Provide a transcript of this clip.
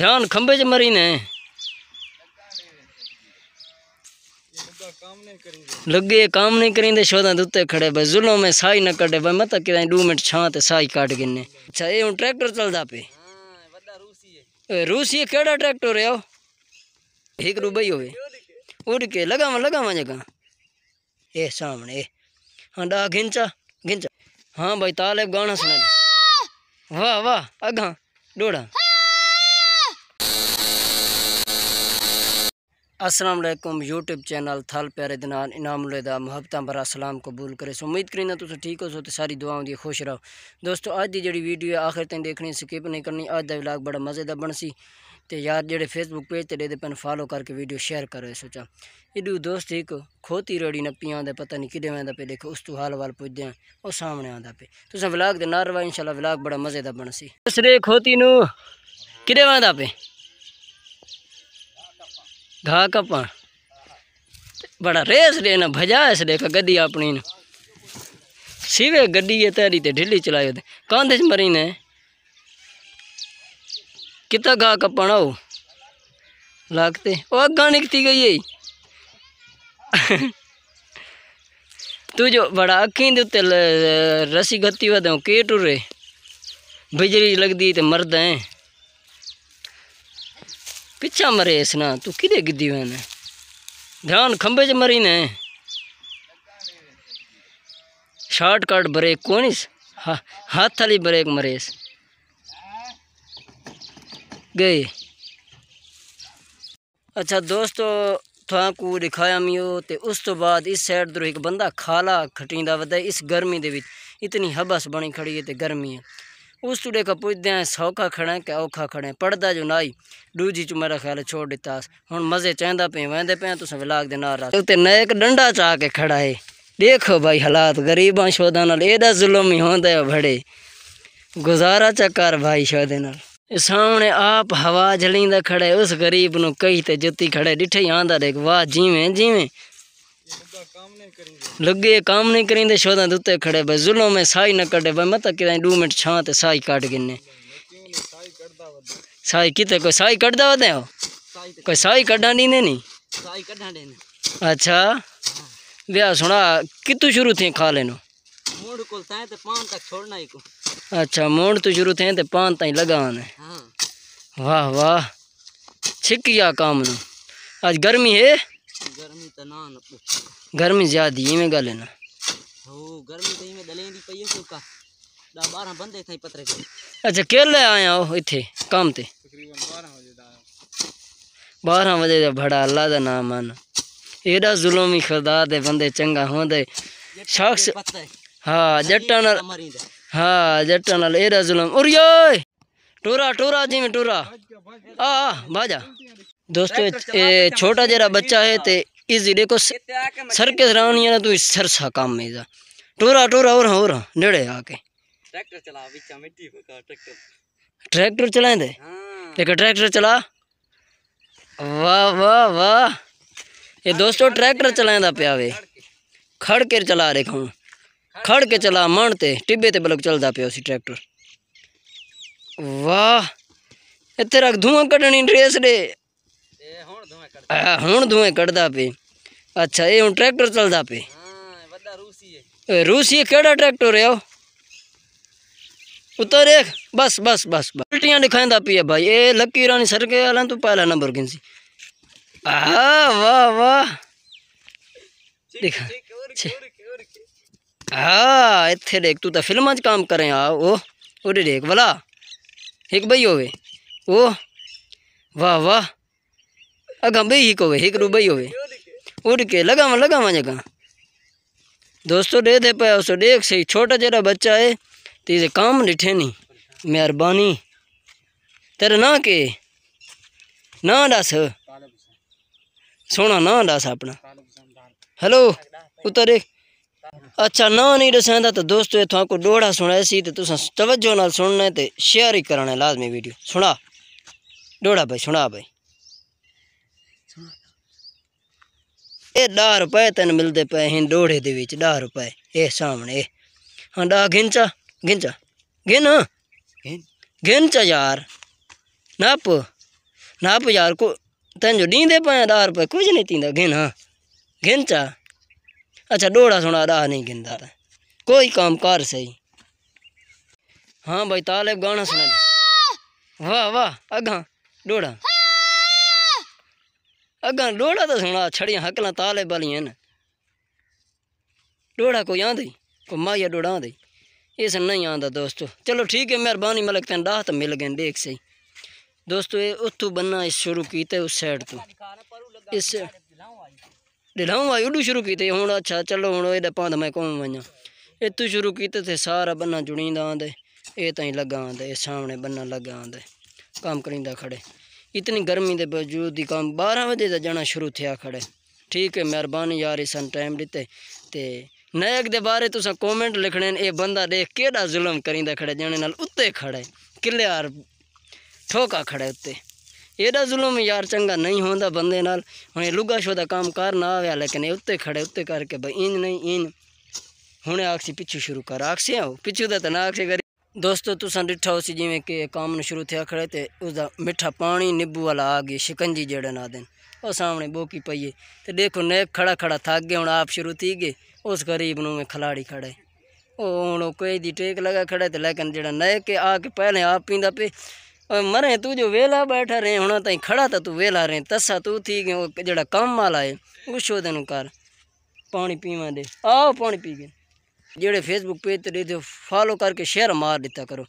ध्यान खंबे च मरी ने लगे काम नहीं करेंगे शोधा दुते खड़े भाई जुलो में साई ना कटे भाई मत कि दो मिनट छां ते साई काट गिने अच्छा ये हूं ट्रैक्टर चलदा पे रूसी केड़ा ट्रैक्टर है एक रुबई होवे उड़ के लगावा लगावा जगह ए सामने ए हाँ डा घिंचा घिंचा हाँ भाई तालेब गाना सुना वाह वाह अगा डोड़ा असलम यूट्यूब चैनल थल प्यारे इनाम लेदा मोहब्बत बरा सलाम कबूल करे सो उम्मीद करी तुम ठीक हो सो तो सारी दुआओं दी खुश रहो दोस्तों अज की जी वीडियो है आखिर तीन देखनी स्किप नहीं करनी अज का विलाग बड़ा मज़े का सी तो यार जेडे फेसबुक पेज ते दे पेन फॉलो करके वीडियो शेयर करो ये सोचा एडू दोस्त एक खोती रोड़ी नप्पी आता पता नहीं किदे आता पे देखो उस तू हाल वाल पुजद और सामने आता पे तुम विलाग के ना रवा इंशाल्लाह विलाग बड़ा मज़े का सी दोस्त रे खोती नू किदे पे घा पण बड़ा रेस रे ना भजा इस देखा गड्डी अपनी सीवे गड्डी है तेरी ते ढिली चलायो ते कांधे च मरी ने कितना घा कपण हो लागते ओ अगा निकती गई है तू जो बड़ा अखीन उत्ते रस्सी गत्ती वे के टुरे बिजली लगती तो मरद है पिछा मरे इसना तू किधे गिद्दी हुए ने ध्यान खंबे च मरी ने शॉर्टकट ब्रेक कौन इस हा, हाथ वाली ब्रेक मरे इस गए अच्छा दोस्तों थाकू दिखाया मियो ते उस तो बाद इस साइड दो एक बंदा खाला खटींदा वदा इस गर्मी दे इतनी हबस बनी खड़ी है ते गर्मी है उस टूडे का पूछते हैं सौखा खड़े क्या औखा खड़े पढ़ता जो नाई डूजी चू मेरा ख्याल छोड़ दिता हूँ मज़े चाहता पे वहदे पे तुम विलाग के नारा न एक डंडा चाह के खड़ा है देखो भाई हालात गरीबा शोधा शोदा एदा जुलम ही होता है बड़े गुजारा चक्कर भाई शोधे शोदे सामने आप हवा जलींदा खड़े उस गरीब न कही ते जुती खड़े डिठे आंदा देख वाह जीवें जीवें लगे काम नहीं करें करेंगे शोधा के उत्ते खड़े भाई जुलो में साई न कटे भाई मत कि दू मिनट छां तो साई काट गिने साई कितने कोई साई कटदा वदे हो कोई साई कड्डा नहीं ने नहीं साई कड्डा देने अच्छा ब्याह सुना कितु शुरू थे खा लेनो अच्छा, मोड़ कोल ताए ते पान तक छोड़ना ही को अच्छा मोड़ तो शुरू थे ते पान तई लगा है हां वाह वाह छिक गया काम नु आज गर्मी है गर्मी ज्यादा ही में गल है ना हो गर्मी तो में दले दी पई सुका दा 12 बंदे थाई पतरे के अच्छा केले आया ओ इथे काम ते तकरीबन 12 बजे दा 12 बजे दा बड़ा अल्लाह दा नाम मान एडा जुल्म ही खुदा दे बंदे चंगा होंदे शख्स हां जट्टा नाल हाँ जट्टा नाल एडा जुल्म उरियो टोरा टोरा जी में टोरा आ बाजा दोस्तों छोटा जरा बच्चा है ते इस जिले को सर के सराव तू इस सर सा काम में जा टोरा टोरा और हो रहा हाँ, नेड़े आके ट्रैक्टर चला बिचा मिट्टी का ट्रैक्टर ट्रैक्टर चलाए थे लेकिन हाँ। ट्रैक्टर चला वाह वाह वाह ये दोस्तों ट्रैक्टर चलाए पिया वे खड़ के चला रे हूँ खड़ के चला मन ते टिब्बे ते बलक चलदा पिया उसी ट्रैक्टर वाह इतने रख धुआं कढ़नी रेस डे हूँ धुएं कटदा पे अच्छा ये हूँ ट्रैक्टर चलता पे हाँ, रूसी केड़ा ट्रैक्टर है उतर एक बस बस बस बस उल्टियाँ दिखाता पी है भाई ये लकी रानी सर के वाला तू पहला नंबर गिनसी हाँ वाह वाह दिखा हाँ इतने देख तू तो फिल्म काम करे आ ओ ओरे देख वाला एक भाई होवे ओ वाह वाह अगम बई ही होवे एक रू बई होवे उड़ के लगावा लगावा जगह दोस्तों दे दे पाया उसको देख सही छोटा जरा बच्चा है तो इसे काम डिठे नहीं मेहरबानी तेरा ना के ना दस सोना ना दस अपना हेलो उतर एक अच्छा ना नहीं दसा तो दोस्तों इतना को डोड़ा सुनाया सी तो तवज्जो न सुनना है तो शेयर ही कराना लाजमी वीडियो सुना डोड़ा भाई सुना भाई दह रुपए तेन मिलते पे ही डोड़े दे दह रुपये ए सामने हाँ डा गिनचा गिनचा गिन गिनचा हाँ। यार नप नप यार को तेन जो डींदे पाया दह रुपये कुछ नहीं तींदा गिन हाँ गिनचा अच्छा डोड़ा सुना दह नहीं गिनता कोई काम कर सही हाँ भाई ताले गाना सुना वाह वाह अगह डोड़ा अगर डोड़ा तो सुना छड़ियाँ हकल ताले बालियां डोड़ा कोई आंदी कोई माया डोड़ा आंदी इस नहीं आंदा दोस्तों चलो ठीक है मेहरबानी मलक तेन डाह तो मिल गए देख सही दोस्तों उतू बनना शुरू किते उस साइड तो इस ढिलाऊ आई उडू शुरू किते हूँ अच्छा चलो हूँ ये पांद मैं घूम वजा इतू शुरू किते थे सारा बन्ना जुड़ी आँदे ये ताई लगा आंदे सामने बन्ना लगा आंदे काम करी खड़े इतनी गर्मी के बावजूद ही काम बारह बजे का जाना शुरू थे खड़े ठीक है मेहरबानी यार सन टाइम दिते तो नायक के बारे तुस कॉमेंट लिखने ये बंदा देख के जुलम करी खड़े जाने नाल उत्ते खड़े किले यार ठोका खड़े उत्ते एडा जुल्म यार चंगा नहीं होता बंदे नाल हूँ लुगा शो का काम कर ना आया लेकिन उत्ते खड़े उत्ते करके भाई इंज नहीं इंज हूने आखसी पिछू शुरू कर आखसी आओ पिछू तो ना आखसी दोस्तों तुम दिठा उस जिमें कि काम शुरू थे खड़े तो उसका मिठा पानी निबू वाला आ गए शिकंजी जड़े आ दिन और सामने बोकी पई तो देखो नैक खड़ा खड़ा थक गए हूँ आप शुरू थी गए उस गरीब न खिलाड़ी खड़े और हूँ कोई दी टेक लगा खड़े तो लेकिन जरा आ के पहले आप पींदा पे मरे तू जो वेला बैठा रहे हूँ तई खड़ा था तू वेला रहे तस्सा तू थी गए जो कम वाला है उस कर पानी पीवा दे आओ पानी पी गए ਜਿਹੜੇ ਫੇਸਬੁੱਕ ਪੇਜ ਤੇ ਦੇ ਫਾਲੋ ਕਰਕੇ ਸ਼ੇਅਰ ਮਾਰ ਦਿੱਤਾ ਕਰੋ